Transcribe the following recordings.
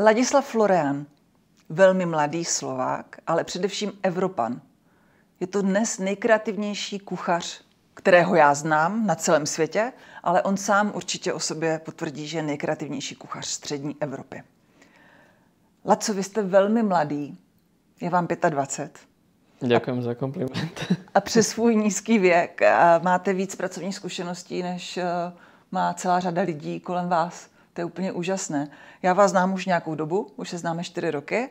Ladislav Florian, velmi mladý Slovák, ale především Evropan. Je to dnes nejkreativnější kuchař, kterého já znám na celém světě, ale on sám určitě o sobě potvrdí, že je nejkreativnější kuchař střední Evropy. Laco, vy jste velmi mladý, je vám 25. Děkuji za kompliment. A přes svůj nízký věk máte víc pracovních zkušeností, než eh, má celá řada lidí kolem vás. To je úplně úžasné. Já vás znám už nějakou dobu, už se známe čtyři roky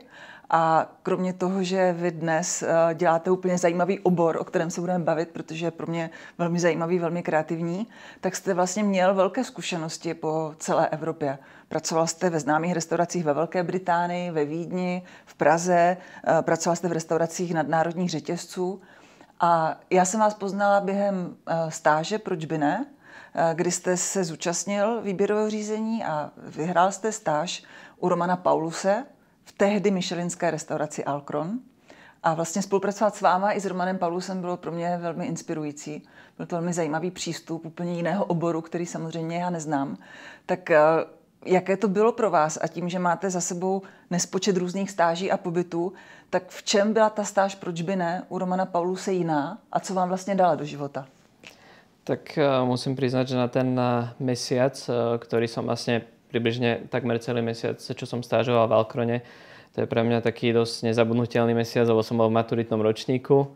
a kromě toho, že vy dnes eh, děláte úplně zajímavý obor, o kterém se budeme bavit, protože je pro mě velmi zajímavý, velmi kreativní, tak jste vlastně měl velké zkušenosti po celé Evropě. Pracoval jste ve známých restauracích ve Velké Británii, ve Vídni, v Praze, eh, pracoval jste v restauracích nadnárodních řetězců. A já jsem vás poznala během eh, stáže, proč by ne? Eh, kdy jste se zúčastnil výběrového řízení a vyhrál jste stáž u Romana Pauluse v tehdy Michelinské restauraci Alkron. A vlastně spolupracovat s váma i s Romanem Paulusem bylo pro mě velmi inspirující. Byl to velmi zajímavý přístup úplně jiného oboru, který samozřejmě já neznám. Tak eh, jaké to bylo pro vás a tím, že máte za sebou nespočet různých stáží a pobytů, tak v čem byla ta stáž, proč by ne, u Romana Pauluse jiná a co vám vlastně dala do života? Tak eh, musím přiznat, že na ten eh, měsíc, eh, který jsem vlastně přibližně takmer celý měsíc, co som stážoval v Alkrone, to je pro mě taký dosť nezabudnutelný měsíc, lebo som byl v maturitnom ročníku.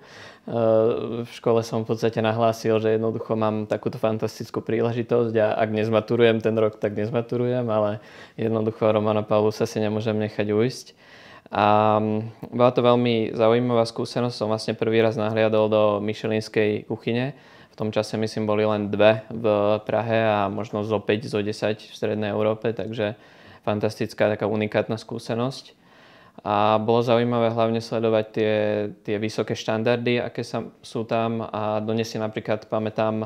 V škole som v podstatě nahlásil, že jednoducho mám takovou fantastickú príležitosť a ak nezmaturujem ten rok, tak nezmaturujem, ale jednoducho Romana se si nemôžem nechať ujsť. A mm, byla to velmi zaujímavá skúsenosť. Som vlastně prvý raz nahliadol do Michelinskej kuchyne, tom čase myslím boli len dve v Prahe a možno zo 5 zo 10 v strednej Európe, takže fantastická taká unikátna skúsenosť. A bolo zaujímavé hlavne sledovať tie, tie vysoké štandardy, aké sa, sú tam a dnes si napríklad pamätám,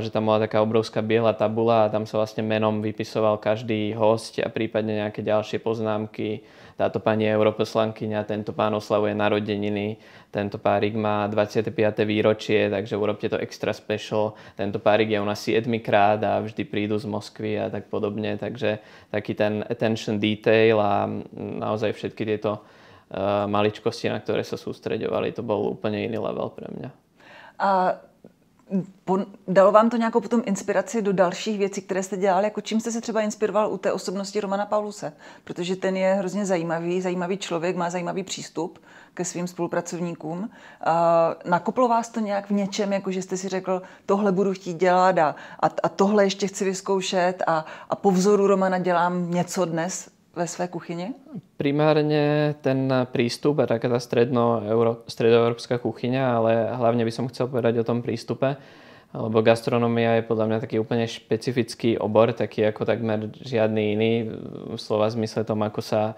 že tam bola taká obrovská biela tabula a tam sa vlastne menom vypisoval každý host a prípadne nejaké ďalšie poznámky. Táto pani je europoslankyňa, tento pán oslavuje narodeniny, tento párik má 25. výročie, takže urobte to extra special. Tento párik je u nás 7 krát a vždy prídu z Moskvy a tak podobne. Takže taký ten attention detail a naozaj všetky tieto eh, maličkosti, na ktoré sa sústreďovali, to bol úplne iný level pre mňa. A Dalo vám to nějakou potom inspiraci do dalších věcí, které jste dělal? Jako čím jste se třeba inspiroval u té osobnosti Romana Pauluse? Protože ten je hrozně zajímavý, zajímavý člověk, má zajímavý přístup ke svým spolupracovníkům. Nakoplo vás to nějak v něčem, jako že jste si řekl, tohle budu chtít dělat a, a tohle ještě chci vyzkoušet a, a po vzoru Romana dělám něco dnes? ve své kuchyni? Primárně ten prístup a taká ta středoevropská euro, kuchyňa, ale hlavně by som chcel povedať o tom prístupe, lebo gastronomia je podľa mňa taký úplne špecifický obor, taký ako takmer žiadny iný, v slova zmysle tom, ako sa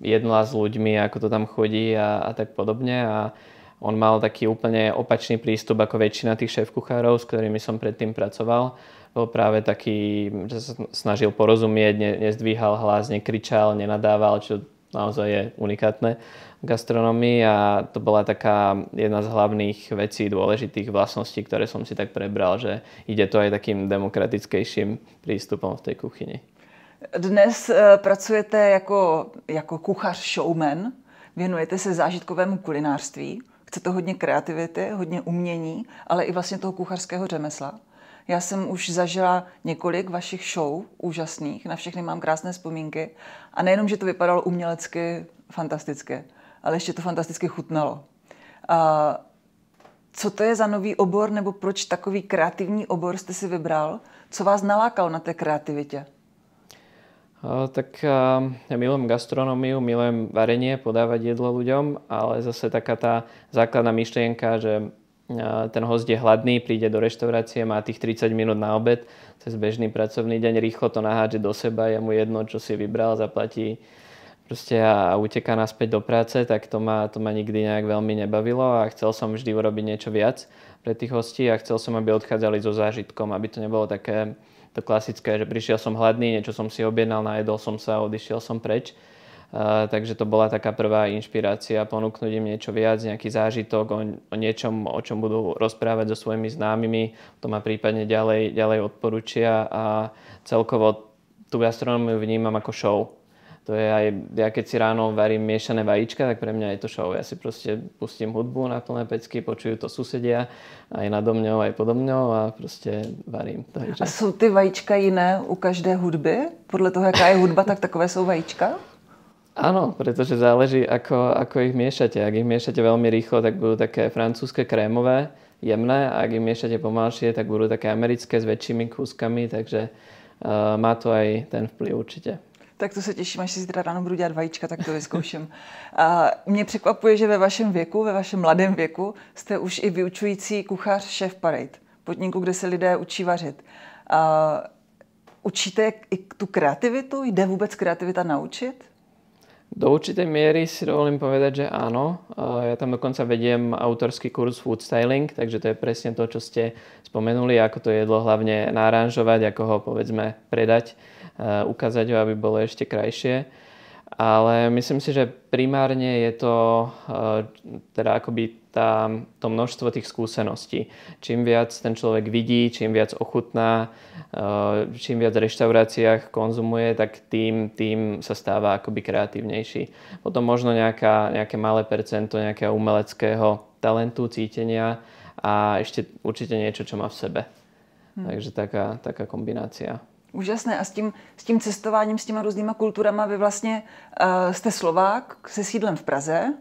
jedla s ľuďmi, ako to tam chodí a, a tak podobne. A on mal taký úplne opačný prístup ako väčšina tých šéf-kuchárov, s ktorými som predtým pracoval bol práve taký, že sa snažil porozumieť, ne, nezdvíhal hlas, nekričal, nenadával, čo naozaj je unikátne v gastronomii a to bola taká jedna z hlavných vecí, dôležitých vlastností, ktoré som si tak prebral, že ide to aj takým demokratickejším prístupom v tej kuchyni. Dnes eh, pracujete jako, jako kuchař showman, věnujete se zážitkovému kulinářství, chcete hodně kreativity, hodně umění, ale i vlastně toho kuchařského řemesla. Já jsem už zažila několik vašich show úžasných, na všechny mám krásné vzpomínky. A nejenom, že to vypadalo umělecky fantasticky, ale ještě to fantasticky chutnalo. A co to je za nový obor, nebo proč takový kreativní obor jste si vybral? Co vás nalákalo na té kreativitě? Tak ja milujem gastronómiu, milujem varenie, podávať jedlo ľuďom, ale zase taká tá základná myšlienka, že Eh, ten host je hladný, príde do reštaurácie, má tých 30 minút na obed, cez bežný pracovný deň rýchlo to naháže do seba, je mu jedno, čo si vybral, zaplatí proste a, a uteká naspäť do práce, tak to ma, to ma nikdy nejak veľmi nebavilo a chcel som vždy urobiť niečo viac pre tých hostí a chcel som, aby odchádzali so zážitkom, aby to nebolo také to klasické, že prišiel som hladný, niečo som si objednal, najedol som sa, odišiel som preč, Eh, takže to bola taká prvá inšpirácia, ponúknuť im niečo viac, nejaký zážitok o, o niečom, o čom budú rozprávať so svojimi známymi, to ma prípadne ďalej, ďalej odporúčia a celkovo tú gastronómiu vnímam ako show. To je aj, ja keď si ráno varím miešané vajíčka, tak pre mňa je to show. Ja si proste pustím hudbu na plné pecky, počujú to susedia, aj nado mňou, aj podo mňou a prostě varím. Takže... A sú ty vajíčka iné u každé hudby? Podle toho, jaká je hudba, tak takové sú vajíčka? Áno, pretože záleží, ako, ako ich miešate. Ak ich miešate veľmi rýchlo, tak budú také francúzske krémové, jemné. A ak ich miešate pomalšie, tak budú také americké s väčšími kúskami. Takže uh, má to aj ten vplyv určite. Tak to se těším, až si zítra ráno budu dělat vajíčka, tak to vyzkouším. A mě překvapuje, že ve vašem věku, ve vašem mladém věku, jste už i vyučující kuchař šéf Parade, podniku, kde se lidé učí vařit. A učíte i tu kreativitu? Jde vůbec kreativita naučit? Do určitej miery si dovolím povedať, že áno. Ja tam dokonca vediem autorský kurz Food Styling, takže to je presne to, čo ste spomenuli, ako to jedlo hlavne naranžovať, ako ho povedzme predať, eh, ukázať ho, aby bolo ešte krajšie ale myslím si, že primárne je to eh, teda akoby tá, to množstvo tých skúseností. Čím viac ten človek vidí, čím viac ochutná, eh, čím viac v reštauráciách konzumuje, tak tým, tým sa stáva akoby kreatívnejší. Potom možno nejaká, nejaké malé percento nejakého umeleckého talentu, cítenia a ešte určite niečo, čo má v sebe. Hmm. Takže taká, taká kombinácia. Úžasné. A s tím, s tím cestováním, s těma různýma kulturama, vy vlastně uh, jste Slovák se sídlem v Praze,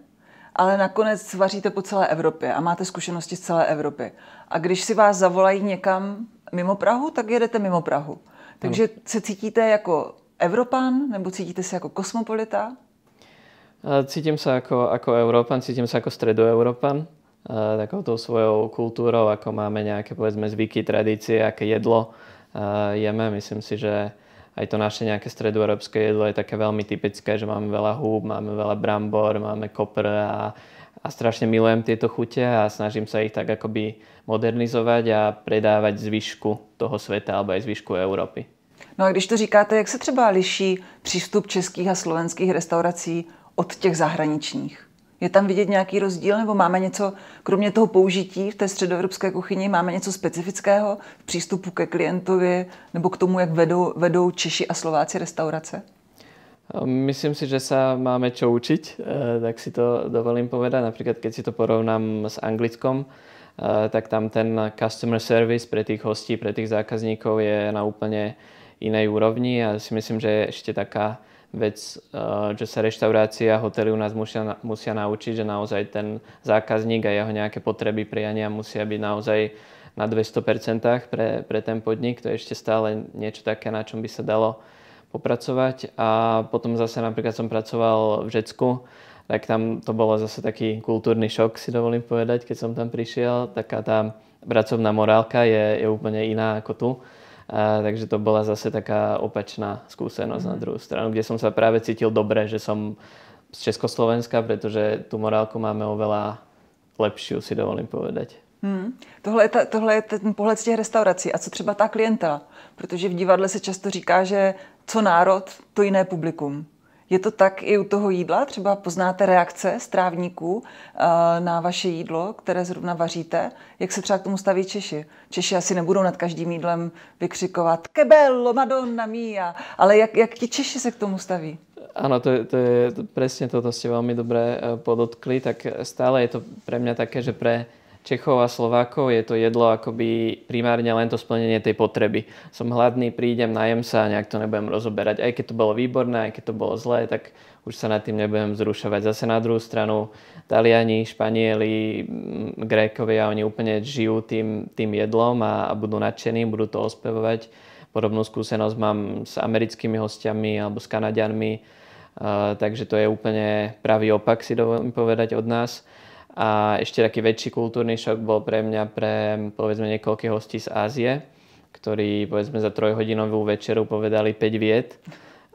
ale nakonec vaříte po celé Evropě a máte zkušenosti z celé Evropy. A když si vás zavolají někam mimo Prahu, tak jedete mimo Prahu. Takže se cítíte jako Evropan nebo cítíte se jako kosmopolita? Eh, cítím se jako jako Evropan, cítím se jako stredoeurópan, eh, takou tou svojou kulturou, jako máme nějaké, povedzme zvyky, tradice, jaké jedlo, Eh, jeme. Myslím si, že aj to naše nejaké středoevropské jedlo je také veľmi typické, že máme veľa húb, máme veľa brambor, máme kopr a, a strašne milujem tieto chute a snažím sa ich tak akoby modernizovať a predávať zvyšku toho sveta alebo aj zvyšku Európy. No a když to říkáte, jak se třeba liší přístup českých a slovenských restaurací od těch zahraničních? Je tam vidět nějaký rozdíl, nebo máme něco, kromě toho použití v té středoevropské kuchyni, máme něco specifického v přístupu ke klientovi nebo k tomu, jak vedou, vedou Češi a Slováci restaurace? Myslím si, že sa máme čo učit, eh, tak si to dovolím povedat. Například když si to porovnám s anglickom, eh, tak tam ten customer service pro těch hostí, pro těch zákazníků je na úplně jiné úrovni a si myslím, že je ještě taká vec, eh, že sa reštaurácia, hotely u nás musia, musia naučiť, že naozaj ten zákazník a jeho nejaké potreby, priania musia byť naozaj na 200% pre, pre ten podnik. To je ešte stále niečo také, na čom by sa dalo popracovať. A potom zase napríklad som pracoval v Řecku, tak tam to bolo zase taký kultúrny šok, si dovolím povedať, keď som tam prišiel. Taká tá pracovná morálka je, je úplne iná ako tu a, takže to byla zase taká opačná skúsenosť mm. na mhm. druhou stranu, kde som sa práve cítil dobre, že som z Československa, pretože tu morálku máme oveľa lepšiu, si dovolím povedať. Hmm. Tohle, je ta, tohle je ten pohled z těch restaurací. A co třeba ta klientela? Protože v divadle se často říká, že co národ, to jiné publikum. Je to tak i u toho jídla? Třeba poznáte reakce strávníků eh, na vaše jídlo, které zrovna vaříte? Jak se třeba k tomu staví Češi? Češi asi nebudou nad každým jídlem vykřikovat kebelo, madonna mia, ale jak, jak ti Češi se k tomu staví? Ano, to, to je to, to, si ste veľmi dobre eh, podotkli, tak stále je to pre mňa také, že pre Čechov a Slovákov je to jedlo akoby primárne len to splnenie tej potreby. Som hladný, prídem, najem sa a nejak to nebudem rozoberať. Aj keď to bolo výborné, aj keď to bolo zlé, tak už sa nad tým nebudem zrušovať. Zase na druhú stranu Taliani, Španieli, mm, Grékovia, oni úplne žijú tým, tým jedlom a, a budú nadšení, budú to ospevovať. Podobnú skúsenosť mám s americkými hostiami alebo s Kanadianmi, takže to je úplne pravý opak, si dovolím povedať od nás. A ešte taký väčší kultúrny šok bol pre mňa pre povedzme niekoľké hostí z Ázie, ktorí povedzme za trojhodinovú večeru povedali 5 viet.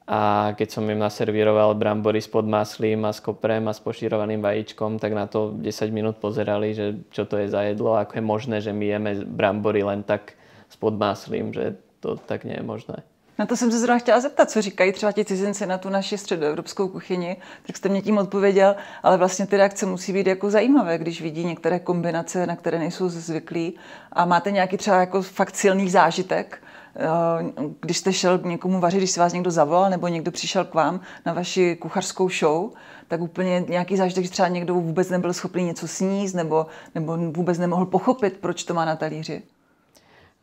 A keď som im naservíroval brambory s podmaslím a s koprem a s pošírovaným vajíčkom, tak na to 10 minút pozerali, že čo to je za jedlo, ako je možné, že my jeme brambory len tak s podmaslím, že to tak nie je možné. Na to jsem se zrovna chtěla zeptat, co říkají třeba ti cizinci na tu naši středoevropskou kuchyni, tak jste mě tím odpověděl, ale vlastně ty reakce musí být jako zajímavé, když vidí některé kombinace, na které nejsou zvyklí a máte nějaký třeba jako fakt silný zážitek, eh, když jste šel k někomu vařit, když se vás někdo zavolal nebo někdo přišel k vám na vaši kuchařskou show, tak úplně nějaký zážitek, že třeba někdo vůbec nebyl schopný něco sníst nebo, nebo vůbec nemohl pochopit, proč to má na talíři.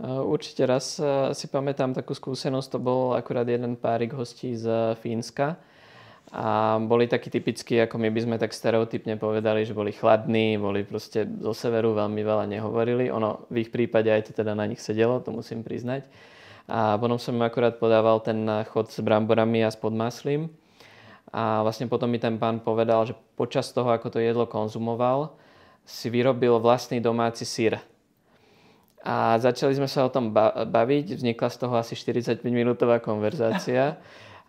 Eh, Určite raz eh, si pamätám takú skúsenosť, to bol akurát jeden párik hostí z Fínska a boli takí typickí, ako my by sme tak stereotypne povedali, že boli chladní, boli proste zo severu, veľmi veľa nehovorili. Ono v ich prípade aj to teda na nich sedelo, to musím priznať. A potom som im akurát podával ten chod s bramborami a s podmaslím. A vlastne potom mi ten pán povedal, že počas toho, ako to jedlo konzumoval, si vyrobil vlastný domáci sír a začali jsme se o tom bavit, vznikla z toho asi 45-minútová konverzácia.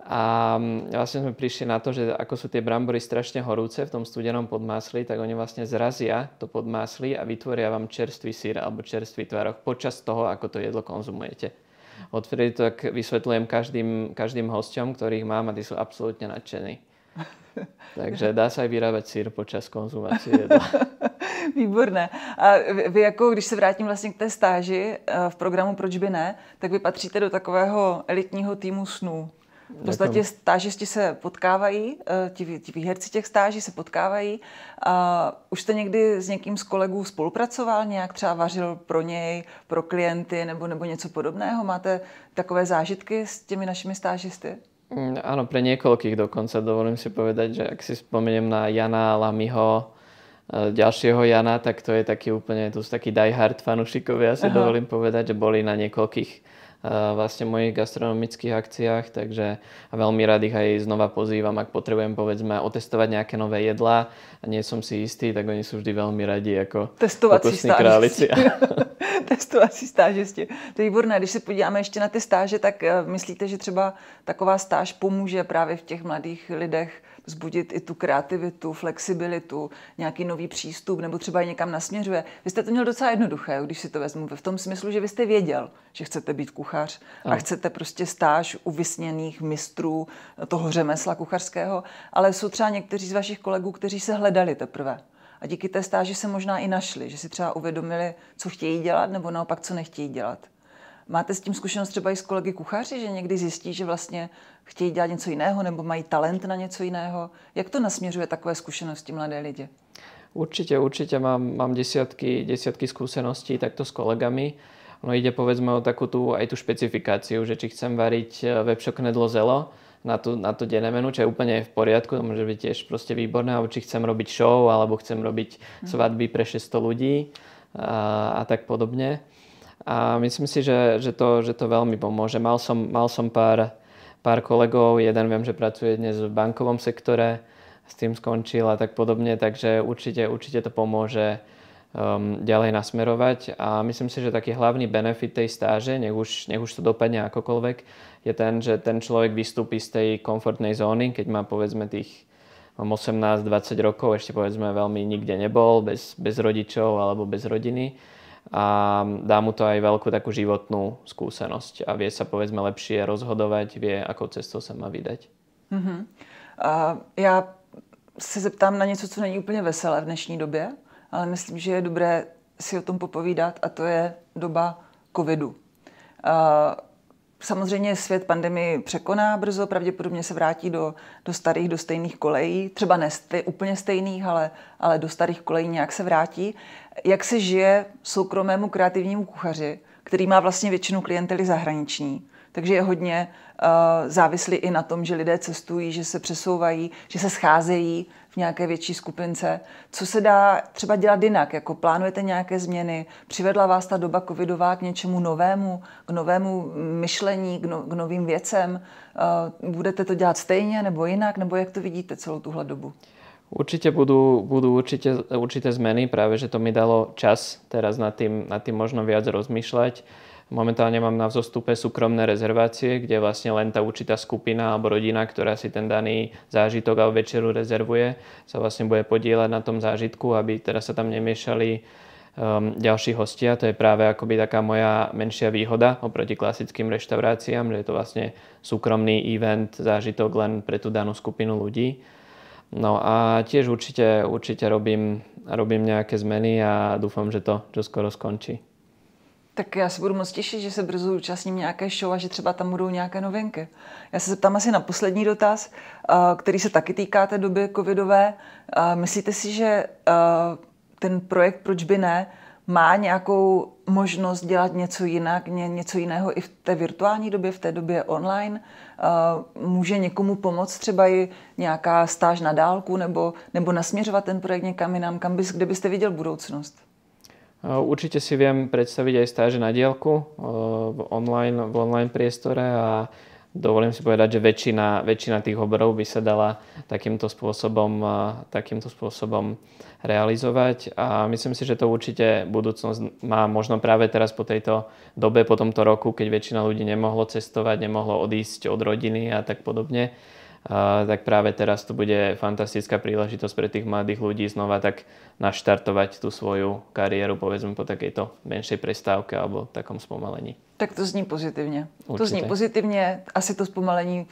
A mm, vlastne sme prišli na to, že ako sú tie brambory strašne horúce v tom studenom podmásli, tak oni vlastne zrazia to podmásli a vytvoria vám čerstvý sír alebo čerstvý tvaroh počas toho, ako to jedlo konzumujete. Odvtedy to tak vysvetľujem každým, každým hosťom, ktorých mám a tí sú absolútne nadšení. Takže dá sa aj vyrábať sír počas konzumácie jedla. Výborné. A vy, vy jako, když se vrátím vlastně k té stáži eh, v programu Proč by ne, tak vy patříte do takového elitního týmu snů. V podstatě stážisti se potkávají, eh, ti, ti výherci těch stáží se potkávají. A už jste někdy s někým z kolegů spolupracoval, nějak třeba vařil pro něj, pro klienty nebo, nebo něco podobného? Máte takové zážitky s těmi našimi stážisty? Mm, ano, pro několik dokonce. dovolím si povedať, že jak si vzpomínám na Jana Lamiho, Eh, ďalšieho Jana, tak to je taký úplne, to sú taký diehard fanúšikovia, ja si Aha. dovolím povedať, že boli na niekoľkých uh, vlastne mojich gastronomických akciách, takže a veľmi rád ich aj znova pozývam, ak potrebujem povedzme otestovať nejaké nové jedlá a nie som si istý, tak oni sú vždy veľmi radi ako testovací králici. testovací stážisti. To je výborné. Když se podíváme ještě na ty stáže, tak eh, myslíte, že třeba taková stáž pomůže právě v těch mladých lidech vzbudit i tu kreativitu, flexibilitu, nějaký nový přístup nebo třeba i někam nasměřuje. Vy jste to měl docela jednoduché, když si to vezmu, v tom smyslu, že vy jste věděl, že chcete být kuchař a chcete prostě stáž u vysněných mistrů toho řemesla kuchařského, ale jsou třeba někteří z vašich kolegů, kteří se hledali teprve. A díky té stáži se možná i našli, že si třeba uvědomili, co chtějí dělat nebo naopak, co nechtějí dělat. Máte s tím zkušenost třeba i s kolegy kuchaři, že někdy zjistí, že vlastně chtějí dělat něco jiného nebo mají talent na něco jiného? Jak to nasměřuje takové zkušenosti mladé lidi? Určitě, určitě mám, mám desiatky, desiatky skúseností takto s kolegami. No ide povedzme o takú tú, aj tú špecifikáciu, že či chcem variť eh, vepšo knedlo zelo na, tú, na to denné menu, čo je úplne v poriadku, to môže byť tiež proste výborné, alebo či chcem robiť show, alebo chcem robiť mhm. svadby pre 600 ľudí a, a tak podobne a myslím si, že, že, to, že to veľmi pomôže. Mal som, mal som pár, pár kolegov, jeden viem, že pracuje dnes v bankovom sektore, s tým skončil a tak podobne, takže určite, určite to pomôže um, ďalej nasmerovať a myslím si, že taký hlavný benefit tej stáže, nech už, nech už to dopadne akokoľvek, je ten, že ten človek vystúpi z tej komfortnej zóny, keď má povedzme tých 18-20 rokov, ešte povedzme veľmi nikde nebol, bez, bez rodičov alebo bez rodiny a dá mu to aj veľkú takú životnú skúsenosť a vie sa povedzme lepšie rozhodovať, vie, akou cestou sa má vydať. Mm -hmm. a já se zeptám na něco, co není úplně veselé v dnešní době, ale myslím, že je dobré si o tom popovídat a to je doba covidu. A Samozřejmě svět pandemii překoná brzo, pravděpodobně se vrátí do, do starých, do stejných kolejí, třeba ne stej, úplně stejných, ale, ale do starých kolejí nějak se vrátí. Jak se žije soukromému kreativnímu kuchaři, který má vlastně většinu klientely zahraniční, takže je hodně uh, závislý i na tom, že lidé cestují, že se přesouvají, že se scházejí, v nějaké větší skupince. Co se dá třeba dělat jinak? Jako plánujete nějaké změny? Přivedla vás ta doba covidová k něčemu novému, k novému myšlení, k, no, k novým věcem? Eh, budete to dělat stejně nebo jinak? Nebo jak to vidíte celou tuhle dobu? Určitě budou, budou určitě určité změny, právě že to mi dalo čas teraz nad tím, nad tým možno viac rozmýšlet. Momentálne mám na vzostupe súkromné rezervácie, kde vlastne len tá určitá skupina alebo rodina, ktorá si ten daný zážitok alebo večeru rezervuje, sa vlastne bude podieľať na tom zážitku, aby teda sa tam nemiešali um, ďalší hostia. To je práve akoby taká moja menšia výhoda oproti klasickým reštauráciám, že je to vlastne súkromný event, zážitok len pre tú danú skupinu ľudí. No a tiež určite, určite robím, robím nejaké zmeny a dúfam, že to čo skoro skončí. Tak já se budu moc těšit, že se brzo účastním nějaké show a že třeba tam budou nějaké novinky. Já se zeptám asi na poslední dotaz, eh, který se taky týká té doby covidové. Eh, myslíte si, že eh, ten projekt Proč by ne má nějakou možnost dělat něco jinak, něco jiného i v té virtuální době, v té době online? Může někomu pomoct třeba i nějaká stáž na dálku nebo, nebo nasměřovat ten projekt někam jinam, kam bys, kde byste viděl budoucnost? Eh, určite si viem predstaviť aj stáže na dielku eh, v online, v online priestore a dovolím si povedať, že väčšina, väčšina tých obrov by sa dala takýmto spôsobom, eh, takýmto spôsobom realizovať a myslím si, že to určite budúcnosť má možno práve teraz po tejto dobe, po tomto roku, keď väčšina ľudí nemohlo cestovať, nemohlo odísť od rodiny a tak podobne, tak práve teraz to bude fantastická príležitosť pre tých mladých ľudí znova tak naštartovať tú svoju kariéru, povedzme po takejto menšej prestávke alebo takom spomalení. Tak to zní pozitivně. To zní pozitivně, asi to spomalení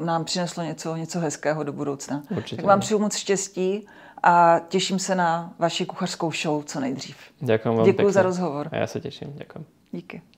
nám přineslo něco, něco hezkého do budoucna. Určitě. Tak vám přeju moc štěstí a těším se na vaši kuchařskou show co nejdřív. Děkuji vám Děkuji za rozhovor. A já se těším, děkuji. Díky.